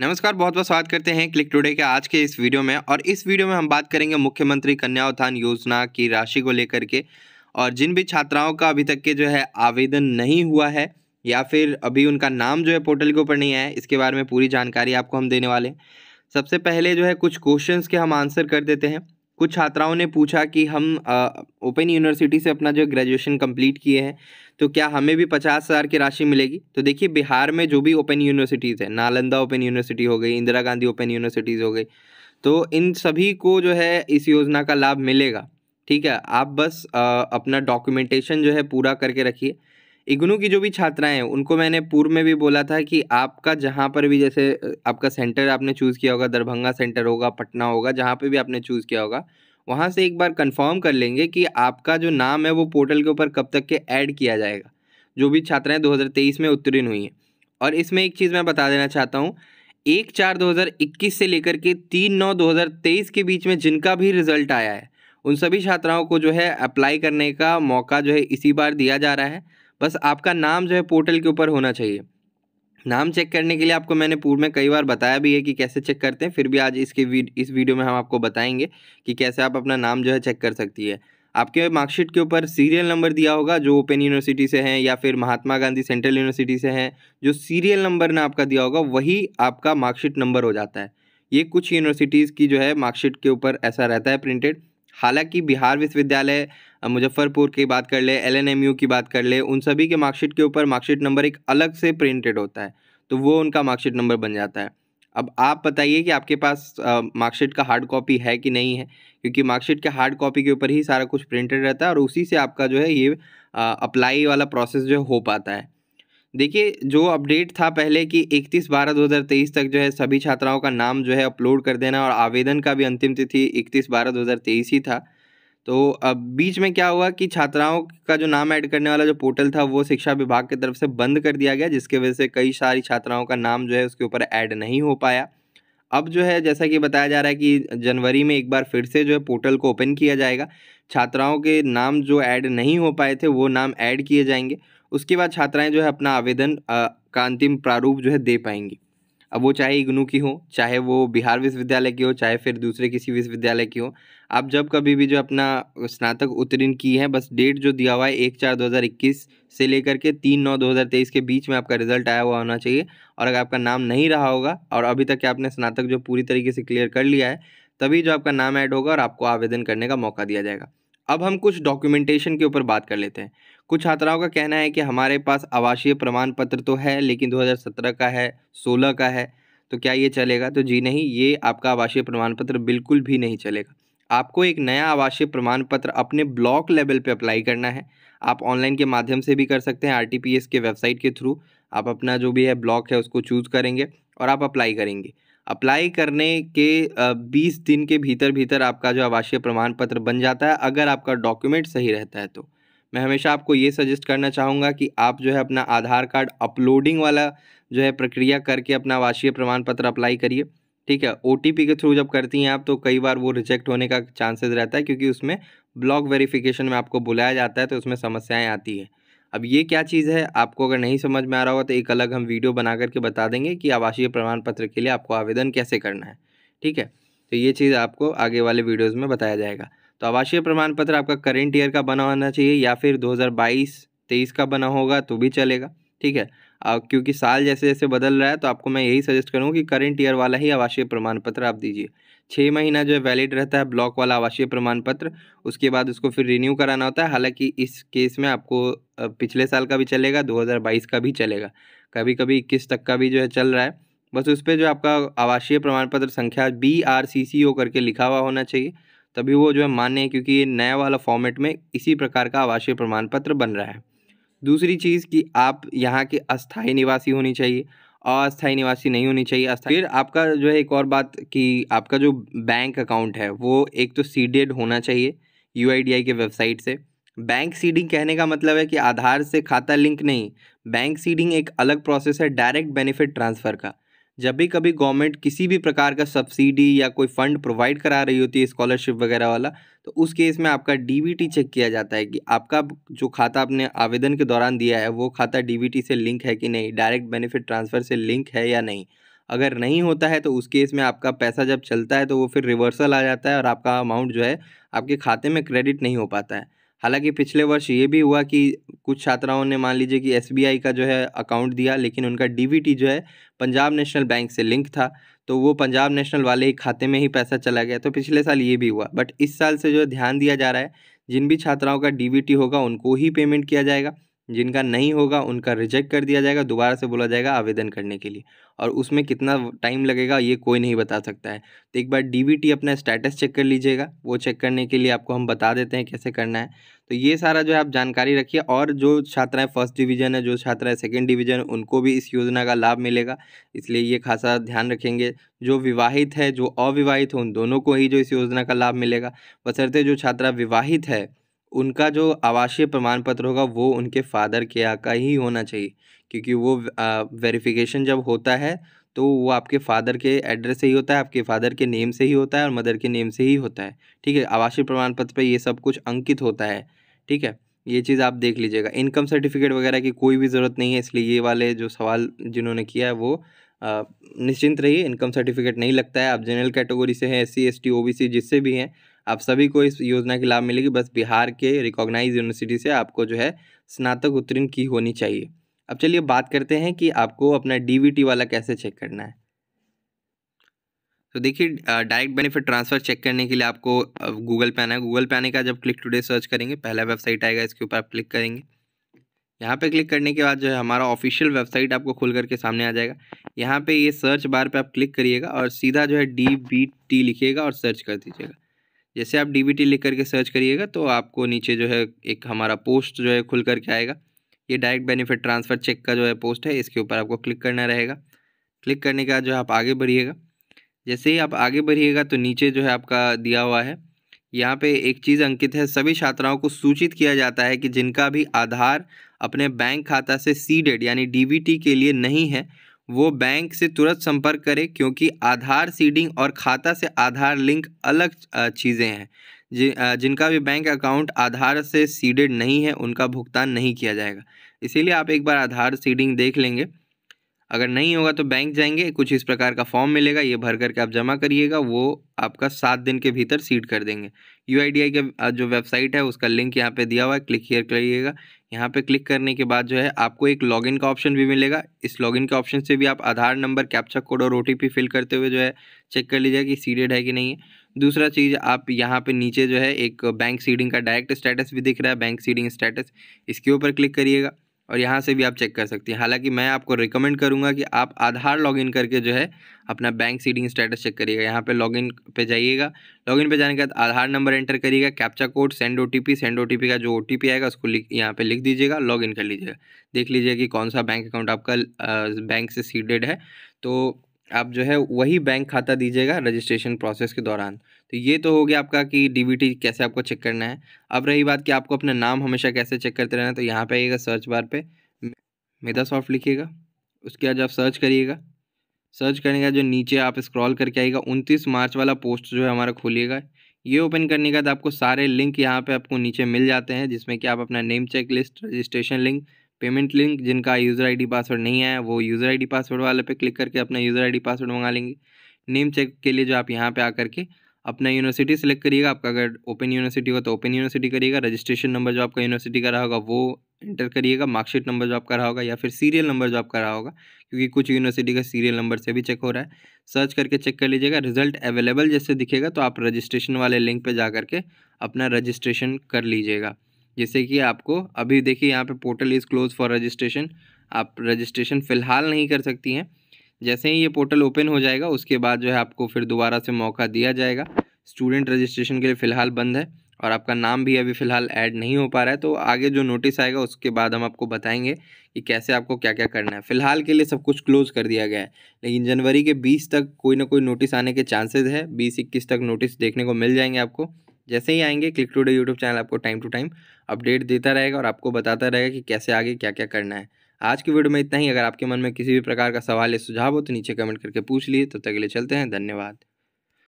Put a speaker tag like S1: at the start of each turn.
S1: नमस्कार बहुत बहुत स्वागत करते हैं क्लिक टुडे के आज के इस वीडियो में और इस वीडियो में हम बात करेंगे मुख्यमंत्री कन्या उत्थान योजना की राशि को लेकर के और जिन भी छात्राओं का अभी तक के जो है आवेदन नहीं हुआ है या फिर अभी उनका नाम जो है पोर्टल के ऊपर नहीं आया इसके बारे में पूरी जानकारी आपको हम देने वाले हैं सबसे पहले जो है कुछ क्वेश्चंस के हम आंसर कर देते हैं कुछ छात्राओं ने पूछा कि हम ओपन यूनिवर्सिटी से अपना जो ग्रेजुएशन कंप्लीट किए हैं तो क्या हमें भी पचास हज़ार की राशि मिलेगी तो देखिए बिहार में जो भी ओपन यूनिवर्सिटीज़ हैं नालंदा ओपन यूनिवर्सिटी हो गई इंदिरा गांधी ओपन यूनिवर्सिटीज़ हो गई तो इन सभी को जो है इस योजना का लाभ मिलेगा ठीक है आप बस आ, अपना डॉक्यूमेंटेशन जो है पूरा करके रखिए इग्नू की जो भी छात्राएं हैं उनको मैंने पूर्व में भी बोला था कि आपका जहाँ पर भी जैसे आपका सेंटर आपने चूज़ किया होगा दरभंगा सेंटर होगा पटना होगा जहाँ पर भी आपने चूज़ किया होगा वहाँ से एक बार कंफर्म कर लेंगे कि आपका जो नाम है वो पोर्टल के ऊपर कब तक के ऐड किया जाएगा जो भी छात्राएं दो में उत्तीर्ण हुई हैं और इसमें एक चीज़ मैं बता देना चाहता हूँ एक चार इक्कीस से लेकर के तीन नौ तेईस के बीच में जिनका भी रिजल्ट आया है उन सभी छात्राओं को जो है अप्लाई करने का मौका जो है इसी बार दिया जा रहा है बस आपका नाम जो है पोर्टल के ऊपर होना चाहिए नाम चेक करने के लिए आपको मैंने पूर्व में कई बार बताया भी है कि कैसे चेक करते हैं फिर भी आज इसके वीड, इस वीडियो में हम आपको बताएंगे कि कैसे आप अपना नाम जो है चेक कर सकती है आपके मार्कशीट के ऊपर सीरियल नंबर दिया होगा जो ओपन यूनिवर्सिटी से हैं या फिर महात्मा गांधी सेंट्रल यूनिवर्सिटी से हैं जो सीरियल नंबर ने आपका दिया होगा वही आपका मार्कशीट नंबर हो जाता है ये कुछ यूनिवर्सिटीज़ की जो है मार्कशीट के ऊपर ऐसा रहता है प्रिंटेड हालांकि बिहार विश्वविद्यालय मुजफ्फरपुर की बात कर ले एल की बात कर ले उन सभी के मार्कशीट के ऊपर मार्कशीट नंबर एक अलग से प्रिंटेड होता है तो वो उनका मार्कशीट नंबर बन जाता है अब आप बताइए कि आपके पास मार्कशीट का हार्ड कॉपी है कि नहीं है क्योंकि मार्कशीट के हार्ड कॉपी के ऊपर ही सारा कुछ प्रिंटेड रहता है और उसी से आपका जो है ये अप्लाई वाला प्रोसेस जो है हो पाता है देखिए जो अपडेट था पहले कि 31 बारह 2023 तक जो है सभी छात्राओं का नाम जो है अपलोड कर देना और आवेदन का भी अंतिम तिथि 31 बारह 2023 ही था तो अब बीच में क्या हुआ कि छात्राओं का जो नाम ऐड करने वाला जो पोर्टल था वो शिक्षा विभाग की तरफ से बंद कर दिया गया जिसके वजह से कई सारी छात्राओं का नाम जो है उसके ऊपर ऐड नहीं हो पाया अब जो है जैसा कि बताया जा रहा है कि जनवरी में एक बार फिर से जो है पोर्टल को ओपन किया जाएगा छात्राओं के नाम जो ऐड नहीं हो पाए थे वो नाम ऐड किए जाएंगे उसके बाद छात्राएं जो है अपना आवेदन का अंतिम प्रारूप जो है दे पाएंगी अब वो चाहे इग्नू की हो चाहे वो बिहार विश्वविद्यालय की हो चाहे फिर दूसरे किसी विश्वविद्यालय की हो आप जब कभी भी जो अपना स्नातक उत्तीर्ण की है बस डेट जो दिया हुआ है एक चार दो हज़ार इक्कीस से लेकर के तीन नौ दो हज़ार तेईस के बीच में आपका रिजल्ट आया हुआ होना चाहिए और अगर आपका नाम नहीं रहा होगा और अभी तक आपने स्नातक जो पूरी तरीके से क्लियर कर लिया है तभी जो आपका नाम ऐड होगा और आपको आवेदन करने का मौका दिया जाएगा अब हम कुछ डॉक्यूमेंटेशन के ऊपर बात कर लेते हैं कुछ छात्राओं का कहना है कि हमारे पास आवासीय प्रमाण पत्र तो है लेकिन 2017 का है 16 का है तो क्या ये चलेगा तो जी नहीं ये आपका आवासीय प्रमाण पत्र बिल्कुल भी नहीं चलेगा आपको एक नया आवासीय प्रमाण पत्र अपने ब्लॉक लेवल पे अप्लाई करना है आप ऑनलाइन के माध्यम से भी कर सकते हैं आर के वेबसाइट के थ्रू आप अपना जो भी है ब्लॉक है उसको चूज़ करेंगे और आप अप्लाई करेंगे अप्लाई करने के 20 दिन के भीतर भीतर आपका जो आवासीय प्रमाण पत्र बन जाता है अगर आपका डॉक्यूमेंट सही रहता है तो मैं हमेशा आपको ये सजेस्ट करना चाहूँगा कि आप जो है अपना आधार कार्ड अपलोडिंग वाला जो है प्रक्रिया करके अपना आवासीय प्रमाण पत्र अप्लाई करिए ठीक है ओ के थ्रू जब करती हैं आप तो कई बार वो रिजेक्ट होने का चांसेस रहता है क्योंकि उसमें ब्लॉक वेरिफिकेशन में आपको बुलाया जाता है तो उसमें समस्याएँ आती हैं अब ये क्या चीज़ है आपको अगर नहीं समझ में आ रहा होगा तो एक अलग हम वीडियो बना करके बता देंगे कि आवासीय प्रमाण पत्र के लिए आपको आवेदन कैसे करना है ठीक है तो ये चीज़ आपको आगे वाले वीडियोज़ में बताया जाएगा तो आवासीय प्रमाण पत्र आपका करेंट ईयर का बना होना चाहिए या फिर दो हज़ार का बना होगा तो भी चलेगा ठीक है क्योंकि साल जैसे जैसे बदल रहा है तो आपको मैं यही सजेस्ट करूँगा कि करंट ईयर वाला ही आवासीय प्रमाण पत्र आप दीजिए छः महीना जो है वैलिड रहता है ब्लॉक वाला आवासीय प्रमाण पत्र उसके बाद उसको फिर रिन्यू कराना होता है हालांकि इस केस में आपको पिछले साल का भी चलेगा 2022 का भी चलेगा कभी कभी इक्कीस तक का भी जो है चल रहा है बस उस पर जो आपका आवासीय प्रमाण पत्र संख्या बी आर सी सी ओ करके लिखा हुआ होना चाहिए तभी वो जो है मान्य है क्योंकि ये नया वाला फॉर्मेट में इसी प्रकार का आवासीय प्रमाण पत्र बन रहा है दूसरी चीज़ कि आप यहाँ के अस्थाई निवासी होनी चाहिए अस्थायी निवासी नहीं होनी चाहिए फिर आपका जो है एक और बात कि आपका जो बैंक अकाउंट है वो एक तो सीडेड होना चाहिए यू के वेबसाइट से बैंक सीडिंग कहने का मतलब है कि आधार से खाता लिंक नहीं बैंक सीडिंग एक अलग प्रोसेस है डायरेक्ट बेनिफिट ट्रांसफ़र का जब भी कभी गवर्नमेंट किसी भी प्रकार का सब्सिडी या कोई फंड प्रोवाइड करा रही होती है स्कॉलरशिप वगैरह वाला तो उस केस में आपका डीबीटी चेक किया जाता है कि आपका जो खाता आपने आवेदन के दौरान दिया है वो खाता डीबीटी से लिंक है कि नहीं डायरेक्ट बेनिफिट ट्रांसफ़र से लिंक है या नहीं अगर नहीं होता है तो उस केस में आपका पैसा जब चलता है तो वो फिर रिवर्सल आ जाता है और आपका अमाउंट जो है आपके खाते में क्रेडिट नहीं हो पाता है हालांकि पिछले वर्ष ये भी हुआ कि कुछ छात्राओं ने मान लीजिए कि एस का जो है अकाउंट दिया लेकिन उनका डी जो है पंजाब नेशनल बैंक से लिंक था तो वो पंजाब नेशनल वाले ही खाते में ही पैसा चला गया तो पिछले साल ये भी हुआ बट इस साल से जो ध्यान दिया जा रहा है जिन भी छात्राओं का डी होगा उनको ही पेमेंट किया जाएगा जिनका नहीं होगा उनका रिजेक्ट कर दिया जाएगा दोबारा से बोला जाएगा आवेदन करने के लिए और उसमें कितना टाइम लगेगा ये कोई नहीं बता सकता है तो एक बार डीबीटी अपना स्टेटस चेक कर लीजिएगा वो चेक करने के लिए आपको हम बता देते हैं कैसे करना है तो ये सारा जो है आप जानकारी रखिए और जो छात्राएं फर्स्ट डिवीजन है जो छात्राएं सेकेंड डिवीजन है उनको भी इस योजना का लाभ मिलेगा इसलिए ये खासा ध्यान रखेंगे जो विवाहित है जो अविवाहित है उन दोनों को ही जो इस योजना का लाभ मिलेगा बसरते जो छात्रा विवाहित है उनका जो आवासीय प्रमाण पत्र होगा वो उनके फादर के यहाँ का ही होना चाहिए क्योंकि वो वेरिफिकेशन जब होता है तो वो आपके फादर के एड्रेस से ही होता है आपके फादर के नेम से ही होता है और मदर के नेम से ही होता है ठीक है आवासीय प्रमाण पत्र पे ये सब कुछ अंकित होता है ठीक है ये चीज़ आप देख लीजिएगा इनकम सर्टिफिकेट वगैरह की कोई भी ज़रूरत नहीं है इसलिए ये वाले जो सवाल जिन्होंने किया है वो निश्चिंत रहिए इनकम सर्टिफिकेट नहीं लगता है आप जनरल कैटेगरी से हैं S C S T O B C जिससे भी हैं आप सभी को इस योजना की लाभ मिलेगी बस बिहार के रिकॉग्नाइज यूनिवर्सिटी से आपको जो है स्नातक उत्तीर्ण की होनी चाहिए अब चलिए बात करते हैं कि आपको अपना डी वाला कैसे चेक करना है तो देखिए डायरेक्ट बेनिफिट ट्रांसफ़र चेक करने के लिए आपको गूगल पे आना है गूगल पे आने का जब क्लिक टुडे सर्च करेंगे पहला वेबसाइट आएगा इसके ऊपर आप क्लिक करेंगे यहाँ पे क्लिक करने के बाद जो है हमारा ऑफिशियल वेबसाइट आपको खुल करके सामने आ जाएगा यहाँ पे ये सर्च बार पे आप क्लिक करिएगा और सीधा जो है डी बी टी लिखिएगा और सर्च कर दीजिएगा जैसे आप डी बी टी लिख करके सर्च करिएगा तो आपको नीचे जो है एक हमारा पोस्ट जो है खुल करके आएगा ये डायरेक्ट बेनिफिट ट्रांसफ़र चेक का जो है पोस्ट है इसके ऊपर आपको क्लिक करना रहेगा क्लिक करने के बाद जो है आप आगे बढ़िएगा जैसे ही आप आगे बढ़िएगा तो नीचे जो है आपका दिया हुआ है यहाँ पे एक चीज़ अंकित है सभी छात्राओं को सूचित किया जाता है कि जिनका भी आधार अपने बैंक खाता से सीडेड यानी डी के लिए नहीं है वो बैंक से तुरंत संपर्क करें क्योंकि आधार सीडिंग और खाता से आधार लिंक अलग चीज़ें हैं जि, जिनका भी बैंक अकाउंट आधार से सीडेड नहीं है उनका भुगतान नहीं किया जाएगा इसीलिए आप एक बार आधार सीडिंग देख लेंगे अगर नहीं होगा तो बैंक जाएंगे कुछ इस प्रकार का फॉर्म मिलेगा ये भर करके आप जमा करिएगा वो आपका सात दिन के भीतर सीड कर देंगे यू के जो वेबसाइट है उसका लिंक यहाँ पे दिया हुआ है क्लिक हेयर करिएगा यहाँ पे क्लिक करने के बाद जो है आपको एक लॉगिन का ऑप्शन भी मिलेगा इस लॉगिन के ऑप्शन से भी आप आधार नंबर कैप्चा कोड और ओ फिल करते हुए जो है चेक कर लीजिएगा कि सीडेड है कि नहीं है दूसरा चीज़ आप यहाँ पे नीचे जो है एक बैंक सीडिंग का डायरेक्ट स्टेटस भी दिख रहा है बैंक सीडिंग स्टेटस इसके ऊपर क्लिक करिएगा और यहाँ से भी आप चेक कर सकती हैं हालांकि मैं आपको रिकमेंड करूँगा कि आप आधार लॉगिन करके जो है अपना बैंक सीडिंग स्टेटस चेक करिएगा यहाँ पे लॉगिन पे जाइएगा लॉगिन पे जाने के बाद आधार नंबर एंटर करिएगा captcha code send O send O का जो ओ आएगा उसको लिख यहाँ पर लिख दीजिएगा लॉगिन कर लीजिएगा देख लीजिए कि कौन सा बैंक अकाउंट आपका बैंक से सीडेड है तो आप जो है वही बैंक खाता दीजिएगा रजिस्ट्रेशन प्रोसेस के दौरान तो ये तो हो गया आपका कि डीबीटी कैसे आपको चेक करना है अब रही बात कि आपको अपना नाम हमेशा कैसे चेक करते रहना है तो यहाँ पे आइएगा सर्च बार पे मेधा सॉफ्ट लिखिएगा उसके बाद आप सर्च करिएगा सर्च करने का जो नीचे आप स्क्रॉल करके आएगा उनतीस मार्च वाला पोस्ट जो है हमारा खोलिएगा ये ओपन करने के बाद आपको सारे लिंक यहाँ पे आपको नीचे मिल जाते हैं जिसमें कि आप अपना name check list registration link payment link जिनका यूज़र आईडी पासवर्ड नहीं है वो यूज़र आईडी पासवर्ड वाले पे क्लिक करके अपना यूज़र आईडी पासवर्ड मंगा लेंगे नेम चेक के लिए जो आप यहाँ पे आकर के अपना यूनिवर्सिटी सेलेक्ट करिएगा आपका अगर ओपन यूनिवर्सिटी होगा तो ओपन यूनिवर्सिटी करिएगा रजिस्ट्रेशन नंबर जो आपका यूनिवर्सिटी का रहा होगा वो एंटर करिएगा मार्कशीट नंबर जो आपका रहा होगा या फिर सीरियल नंबर जो आपका रहा होगा क्योंकि कुछ यूनिवर्सिटी का सीरियल नंबर से भी चेक हो रहा है सर्च करके चेक कर लीजिएगा रिजल्ट अवेलेबल जैसे दिखेगा तो आप रजिस्ट्रेशन वाले लिंक पर जा करके अपना रजिस्ट्रेशन कर लीजिएगा जैसे कि आपको अभी देखिए यहाँ पे portal is close for registration आप रजिस्ट्रेशन फ़िलहाल नहीं कर सकती हैं जैसे ही ये पोर्टल ओपन हो जाएगा उसके बाद जो है आपको फिर दोबारा से मौका दिया जाएगा स्टूडेंट रजिस्ट्रेशन के लिए फ़िलहाल बंद है और आपका नाम भी अभी फ़िलहाल ऐड नहीं हो पा रहा है तो आगे जो नोटिस आएगा उसके बाद हम आपको बताएंगे कि कैसे आपको क्या क्या करना है फ़िलहाल के लिए सब कुछ क्लोज़ कर दिया गया है लेकिन जनवरी के बीस तक कोई ना कोई नोटिस आने के चांसेज है बीस इक्कीस तक नोटिस देखने को मिल जाएंगे आपको जैसे ही आएंगे क्लिक टूडे यूट्यूब चैनल आपको टाइम टू टाइम अपडेट देता रहेगा और आपको बताता रहेगा कि कैसे आगे क्या क्या करना है आज की वीडियो में इतना ही अगर आपके मन में किसी भी प्रकार का सवाल या सुझाव हो तो नीचे कमेंट करके पूछ लिए तब तो तक के लिए चलते हैं धन्यवाद